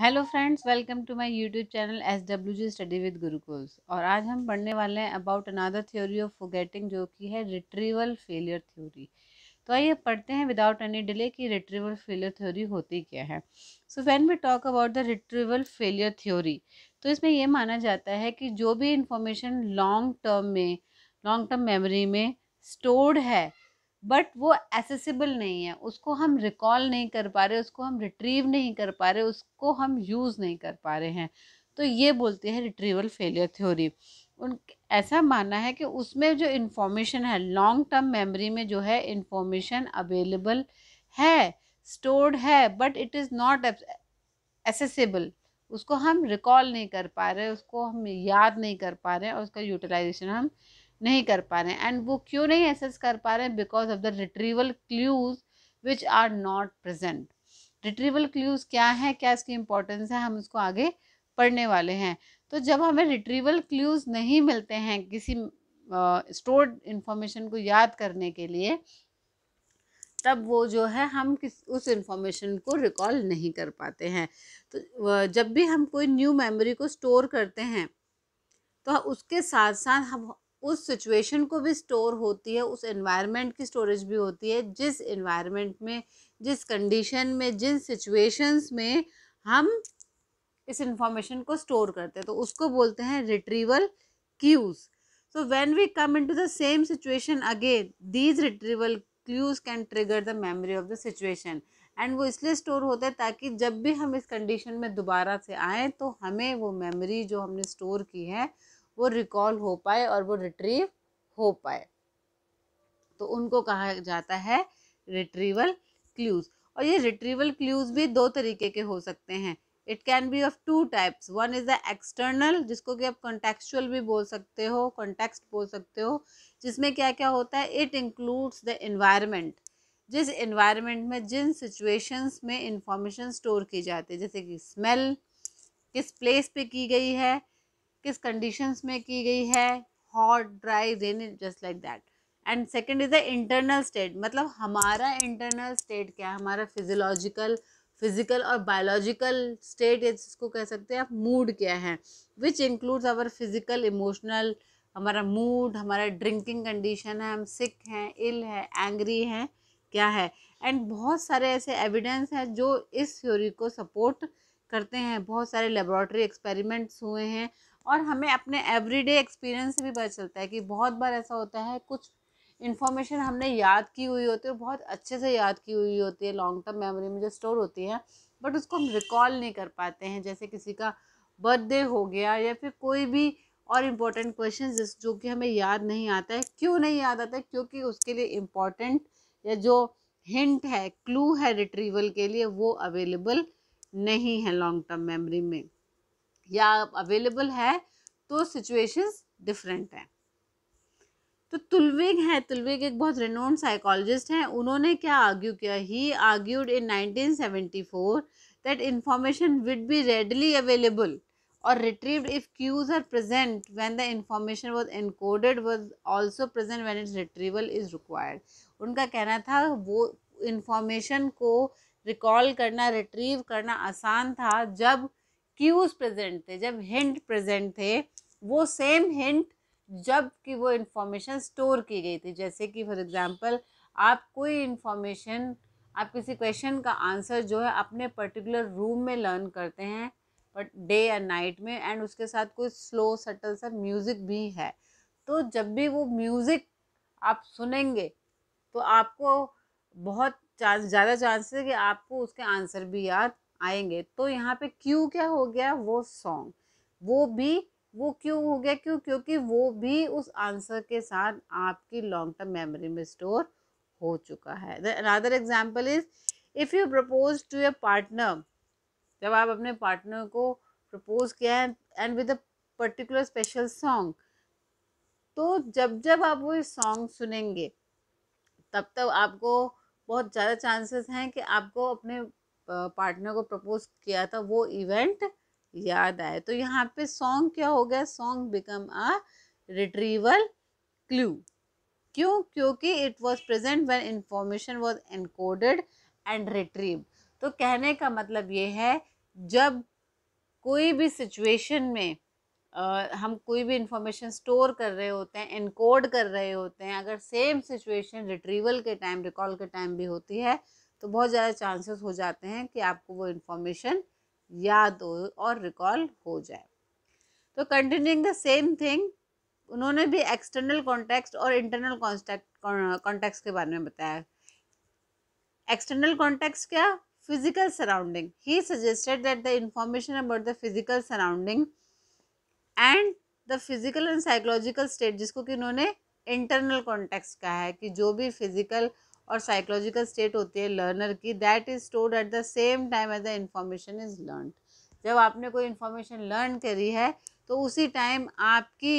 Hello friends welcome to my YouTube channel S W G study with Gurukuls और आज हम पढ़ने वाले हैं about another theory of forgetting जो कि है रिट्रीवल फेलियर थ्योरी तो आइए पढ़ते हैं विदाउट एनी डिले कि रिट्रीवल फेलियर थ्योरी होती क्या है so when we talk about the retrieval failure theory तो इसमें यह माना जाता है कि जो भी इंफॉर्मेशन लॉन्ग टर्म में लॉन्ग टर्म मेमोरी में स्टोर्ड है बट वो एसेसिबल नहीं है उसको हम रिकॉल नहीं कर पा रहे उसको हम रिट्रीव नहीं कर पा रहे उसको हम यूज़ नहीं कर पा रहे हैं तो ये बोलते हैं रिट्रीवल फेलियर थ्योरी उन ऐसा मानना है कि उसमें जो इन्फॉर्मेशन है लॉन्ग टर्म मेमोरी में जो है इन्फॉर्मेशन अवेलेबल है स्टोर्ड है but it is not accessible उसको हम रिकॉल नहीं कर पा रहे उसको हम याद नहीं कर पा रहे और उसका यूटिलाइजेशन हम नहीं कर पा रहे हैं एंड वो क्यों नहीं एसेस कर पा रहे हैं because of the retrieval clues which are not present retrieval clues क्या है क्या इसकी इंपॉर्टेंस है हम उसको आगे पढ़ने वाले हैं तो जब हमें रिट्रीवल क्ल्यूज नहीं मिलते हैं किसी स्टोर्ड uh, इंफॉर्मेशन को याद करने के लिए तब वो जो है हम किस उस इंफॉर्मेशन को रिकॉल नहीं कर पाते हैं तो जब भी हम कोई न्यू मेमोरी को स्टोर करते हैं तो उसके साथ साथ हम उस सिचुएशन को भी स्टोर होती है उस एनवायरनमेंट की स्टोरेज भी होती है जिस एनवायरनमेंट में जिस कंडीशन में जिन सिचुएशंस में हम इस इंफॉर्मेशन को स्टोर करते हैं तो उसको बोलते हैं retrieval cues so when we come into the same situation again these retrieval cues can trigger the memory of the situation and वो इसलिए स्टोर होता है ताकि जब भी हम इस कंडीशन में दोबारा से आएँ तो हमें वो मेमोरी जो हमने स्टोर की है वो रिकॉल हो पाए और वो रिट्रीव हो पाए तो उनको कहा जाता है रिट्रीवल क्लूज और ये रिट्रीवल क्लूज भी दो तरीके के हो सकते हैं it can be of two types one is the external जिसको कि आप कॉन्टेक्चुअल भी बोल सकते हो कॉन्टेक्स्ट बोल सकते हो जिसमें क्या क्या होता है इट इंक्लूड्स द इन्वायरमेंट जिस इन्वायरमेंट में जिन सिचुएशंस में इंफॉर्मेशन स्टोर की जाती है जैसे कि स्मेल किस प्लेस पे की गई है किस कंडीशंस में की गई है hot dry rain just like that and second is the internal state मतलब हमारा इंटरनल स्टेट क्या है हमारा फिजियोलॉजिकल फिजिकल और बायोलॉजिकल स्टेट या जिसको कह सकते हैं आप मूड क्या है which includes our physical emotional हमारा मूड हमारा ड्रिंकिंग कंडीशन है हम सिक हैं इल है एंग्री हैं क्या है एंड बहुत सारे ऐसे एविडेंस हैं जो इस थ्योरी को सपोर्ट करते हैं बहुत सारे लेबोरेटरी एक्सपेरिमेंट्स हुए हैं और हमें अपने एवरीडे एक्सपीरियंस से भी पता चलता है कि बहुत बार ऐसा होता है कुछ इन्फॉर्मेशन हमने याद की हुई होती है और बहुत अच्छे से याद की हुई होती है लॉन्ग टर्म मेमोरी में जो स्टोर होती है बट उसको हम रिकॉल नहीं कर पाते हैं जैसे किसी का बर्थडे हो गया या फिर कोई भी और इम्पोर्टेंट क्वेश्चन जो कि हमें याद नहीं आता है क्यों नहीं याद आता है क्योंकि उसके लिए इम्पोर्टेंट या जो हिंट है क्लू है रिट्रीवल के लिए वो अवेलेबल नहीं है लॉन्ग टर्म मेमोरी में या अवेलेबल है तो सिचुएशंस डिफरेंट हैं तो तुलविग हैं तुलविग एक बहुत रिनोन साइकोलॉजिस्ट हैं उन्होंने क्या आर्ग्यू किया he argued in 1974 that information would be readily available और retrieve if cues are present when the information was encoded was also present when its retrieval is required उनका कहना था वो इंफॉर्मेशन को रिकॉल करना रिट्रीव करना आसान था जब क्यूज प्रेजेंट थे जब हिंट प्रेजेंट थे वो सेम हिंट जब कि वो इन्फॉर्मेशन स्टोर की गई थी जैसे कि फॉर एग्ज़ाम्पल आप कोई इन्फॉर्मेशन आप किसी क्वेश्चन का आंसर जो है अपने पर्टिकुलर रूम में लर्न करते हैं बट डे एंड नाइट में एंड उसके साथ कोई स्लो सटल सा म्यूज़िक भी है तो जब भी वो म्यूज़िक आप सुनेंगे तो आपको बहुत चांस ज़्यादा चांसेस है कि आपको उसके आंसर भी याद आएंगे तो यहाँ पे क्यू क्या हो गया वो सॉन्ग वो भी वो क्यों हो गया क्यों क्योंकि वो भी उस आंसर के साथ आपकी लॉन्ग टर्म मेमोरी में स्टोर हो चुका है another example is if you propose to your partner जब आप अपने पार्टनर को प्रपोज किया है and with a particular special song तो जब जब आप वो सॉन्ग सुनेंगे तब तब आपको बहुत ज़्यादा चांसेस हैं कि आपको अपने पार्टनर को प्रपोज किया था वो इवेंट याद आए तो यहाँ पे सॉन्ग क्या हो गया song become a retrieval clue क्यों क्योंकि it was present when information was encoded and retrieve तो कहने का मतलब ये है जब कोई भी सिचुएशन में आ, हम कोई भी इंफॉर्मेशन स्टोर कर रहे होते हैं इनकोड कर रहे होते हैं अगर सेम सिचुएशन रिट्रीवल के टाइम रिकॉल के टाइम भी होती है तो बहुत ज़्यादा चांसेस हो जाते हैं कि आपको वो इन्फॉर्मेशन याद हो और रिकॉल हो जाए तो कंटिन्यूइंग द सेम थिंग उन्होंने भी एक्सटर्नल कॉन्टेक्स्ट और इंटरनल कॉन्टेक्स्ट के बारे में बताया एक्सटर्नल कॉन्टेक्स्ट क्या physical surrounding he suggested that the information about the physical surrounding and the physical and psychological state जिसको कि उन्होंने इंटरनल कॉन्टेक्स्ट कहा है कि जो भी फिजिकल और साइकोलॉजिकल स्टेट होती है लर्नर की that is stored at the same time as the information is learn जब आपने कोई इन्फॉर्मेशन लर्न करी है तो उसी टाइम आपकी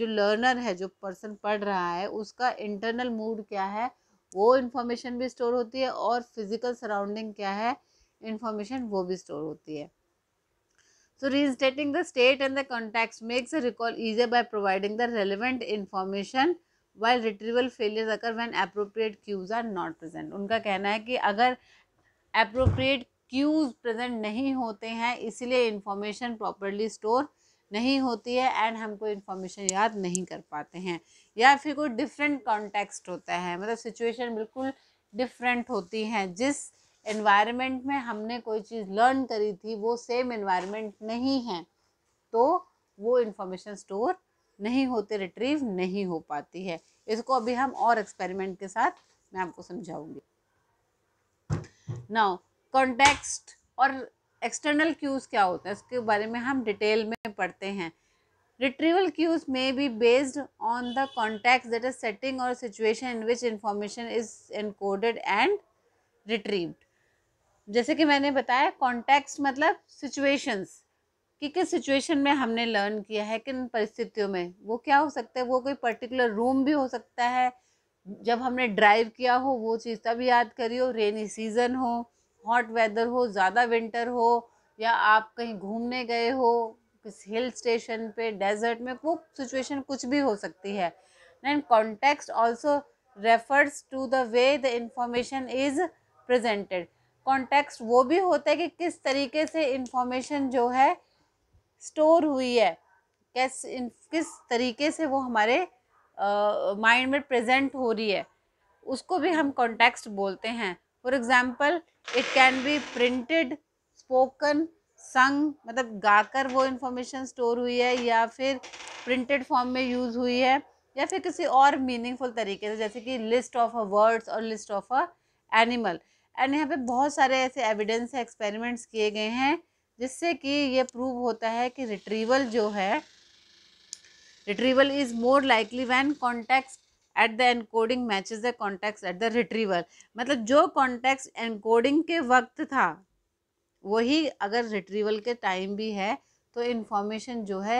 जो लर्नर है जो पर्सन पढ़ रहा है उसका इंटरनल मूड क्या है वो इन्फॉर्मेशन भी स्टोर होती है और फिजिकल सराउंडिंग क्या है इन्फॉर्मेशन वो भी स्टोर होती है so reinstating the state and the makes makes recall easier by providing the relevant information while retrieval failures अगर when appropriate cues are not present उनका कहना है कि अगर अप्रोप्रिएट क्यूज़ प्रजेंट नहीं होते हैं इसलिए इन्फॉर्मेशन प्रॉपरली स्टोर नहीं होती है एंड हमको इन्फॉर्मेशन याद नहीं कर पाते हैं या फिर कोई डिफरेंट कॉन्टेक्स्ट होता है मतलब सिचुएशन बिल्कुल डिफरेंट होती हैं जिस एनवायरनमेंट में हमने कोई चीज़ लर्न करी थी वो सेम एनवायरनमेंट नहीं है तो वो इन्फॉर्मेशन स्टोर नहीं होते रिट्रीव नहीं हो पाती है इसको अभी हम और एक्सपेरिमेंट के साथ मैं आपको समझाऊंगी नाउ कॉन्टेक्स्ट और एक्सटर्नल क्यूज़ क्या होता है इसके बारे में हम डिटेल में पढ़ते हैं रिट्रीवल क्यूज में भी based on the context that is setting और situation in which information is encoded and retrieved जैसे कि मैंने बताया कॉन्टेक्स्ट मतलब सिचुएशंस कि किस सिचुएशन में हमने लर्न किया है किन परिस्थितियों में वो क्या हो सकता है वो कोई पर्टिकुलर रूम भी हो सकता है जब हमने ड्राइव किया हो वो चीज़ तब याद करियो रेनी सीज़न हो हॉट वेदर हो ज़्यादा विंटर हो या आप कहीं घूमने गए हो किस हिल स्टेशन पे डेजर्ट में वो सिचुएशन कुछ भी हो सकती है and context also refers to the way the information is presented context वो भी होता है कि किस तरीके से इंफॉर्मेशन जो है स्टोर हुई है कैसे किस तरीके से वो हमारे माइंड में प्रेजेंट हो रही है उसको भी हम कॉन्टेक्स्ट बोलते हैं for example it can be printed spoken sung मतलब गाकर वो इन्फॉर्मेशन स्टोर हुई है या फिर प्रिंटेड फॉर्म में यूज़ हुई है या फिर किसी और मीनिंगफुल तरीके से जैसे कि लिस्ट ऑफ अ वर्ड्स और list of a animal and यहाँ पे बहुत सारे ऐसे एविडेंस एक्सपेरिमेंट्स किए गए हैं जिससे कि ये प्रूव होता है कि रिट्रीवल जो है retrieval is more likely when context at the encoding matches the context at the retrieval मतलब जो कॉन्टैक्ट एनकोडिंग के वक्त था वही अगर रिट्रीवल के टाइम भी है तो इन्फॉर्मेशन जो है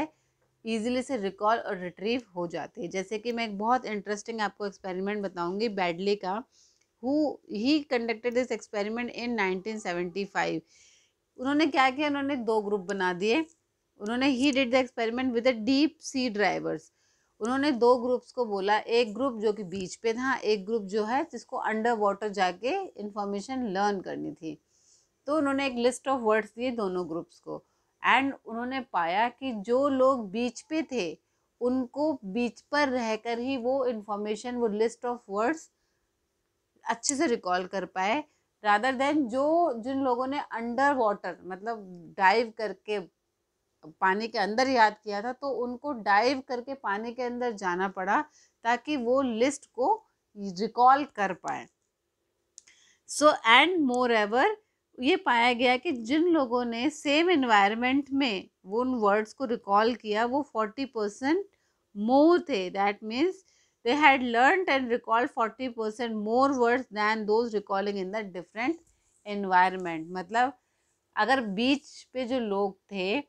ईजिली से रिकॉल और रिट्रीव हो जाती है जैसे कि मैं एक बहुत इंटरेस्टिंग आपको एक्सपेरिमेंट बताऊँगी बैडली का who he conducted this experiment in nineteen seventy five उन्होंने क्या किया उन्होंने दो ग्रुप बना दिए उन्होंने he did the experiment with the deep sea drivers उन्होंने दो ग्रुप्स को बोला एक ग्रुप जो कि बीच पे था एक ग्रुप जो है जिसको अंडर वाटर जाके इंफॉर्मेशन लर्न करनी थी तो उन्होंने एक लिस्ट ऑफ वर्ड्स दिए दोनों ग्रुप्स को एंड उन्होंने पाया कि जो लोग बीच पे थे उनको बीच पर रहकर ही वो इंफॉर्मेशन वो लिस्ट ऑफ वर्ड्स अच्छे से रिकॉल कर पाए रादर देन जो जिन लोगों ने अंडर वाटर मतलब डाइव करके पानी के अंदर याद किया था तो उनको डाइव करके पानी के अंदर जाना पड़ा ताकि वो लिस्ट को रिकॉल कर पाए सो एंड मोर एवर ये पाया गया कि जिन लोगों ने सेम इन्वायरमेंट में वो उन वर्ड्स को रिकॉल किया वो फोर्टी परसेंट मोर थे that means they had learnt and recalled 40% more words than those recalling in the different environment मतलब अगर बीच पे जो लोग थे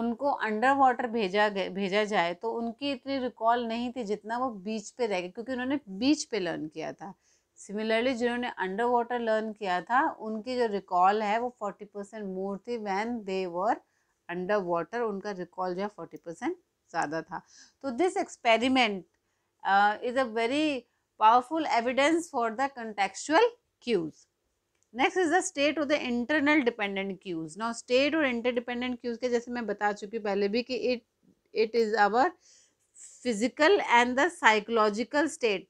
उनको अंडर वाटर भेजा भेजा जाए तो उनकी इतनी रिकॉल नहीं थी जितना वो बीच पे रह गए क्योंकि उन्होंने बीच पे लर्न किया था सिमिलरली जिन्होंने अंडर वाटर लर्न किया था उनकी जो रिकॉल है वो फोर्टी परसेंट मोर थी when they were under water उनका रिकॉल जो है फोर्टी परसेंट ज़्यादा था तो this experiment uh, is a very powerful evidence for the contextual cues. Next is the state और the internal dependent cues now state और interdependent cues के जैसे मैं बता चुकी पहले भी कि it it is our physical and the psychological state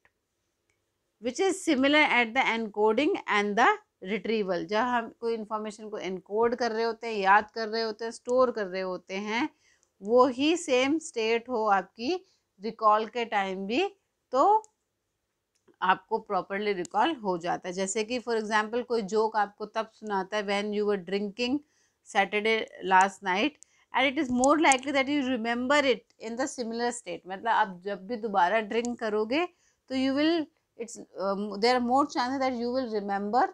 which is similar at the encoding and the retrieval जहाँ हम कोई इन्फॉर्मेशन को एनकोड कर रहे होते हैं याद कर रहे होते हैं स्टोर कर रहे होते हैं वो ही सेम स्टेट हो आपकी रिकॉल के टाइम भी तो आपको प्रॉपरली रिकॉल हो जाता है जैसे कि फॉर एग्जांपल कोई जोक आपको तब सुनाता है when you were drinking Saturday last night and it is more likely that you remember it in the similar state मतलब आप जब भी दोबारा ड्रिंक करोगे तो you will it's there are more chances that you will remember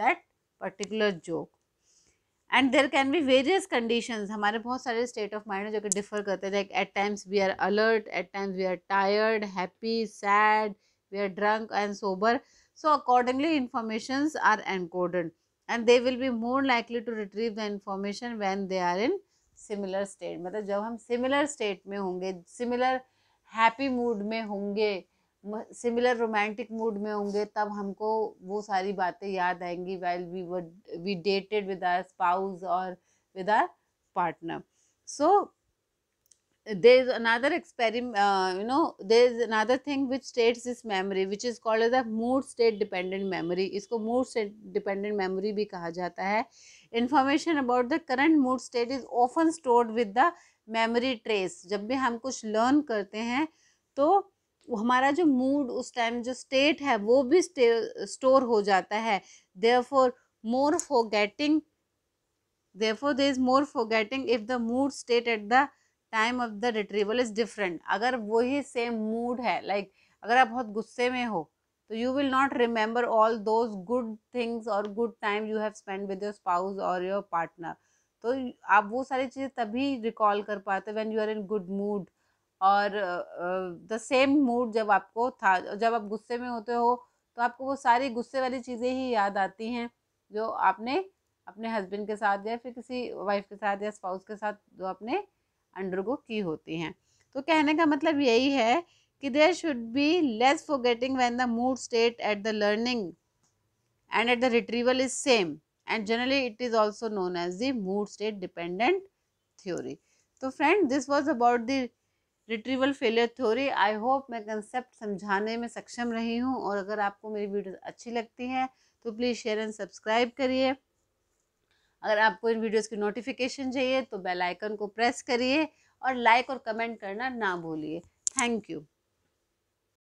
that particular joke and there can be various condition हमारे बहुत सारे स्टेट ऑफ माइंड जो कि डिफर करते हैं at times we are alert at times we are tired happy sad we are drunk and sober so accordingly information are encoded and they will be more likely to retrieve the information when they are in similar state मतलब जब हम similar state में होंगे similar happy mood में होंगे similar romantic mood में होंगे तब हमको वो सारी बातें याद आएंगी well we we dated with our spouse और with our partner so there is another experiment you know there is another thing which state this memory which is called as a mood state dependent memory इसको mood state dependent memory भी कहा जाता है information about the current mood state is often stored with the memory trace जब भी हम कुछ learn करते हैं तो हमारा जो मूड उस टाइम जो स्टेट है वो भी स्टोर हो जाता है therefore more forgetting therefore there is more forgetting if the mood state at the time of the retrieval is different अगर वही सेम मूड है लाइक like, अगर आप बहुत गुस्से में हो तो you will not remember all those good things और good time you have spend with your spouse और योर पार्टनर तो आप वो सारी चीज़ें तभी रिकॉल कर पाते when you are in good mood और द सेम मूड जब आपको था जब आप गुस्से में होते हो तो आपको वो सारी गुस्से वाली चीज़ें ही याद आती हैं जो आपने अपने हस्बैंड के साथ या फिर किसी वाइफ के साथ या स्पाउस के साथ जो आपने अंडरगो की होती हैं तो कहने का मतलब यही है कि there should be less forgetting when the mood state at the learning and at the retrieval is same and generally it is also known as the mood state dependent theory तो friend this was about the retrieval failure theory I hope मैं concept समझाने में सक्षम रही हूँ और अगर आपको मेरी वीडियो अच्छी लगती है तो प्लीज़ शेयर एंड सब्सक्राइब करिए अगर आपको इन वीडियोस की नोटिफिकेशन चाहिए तो बेल आइकन को प्रेस करिए और लाइक और कमेंट करना ना भूलिए थैंक यू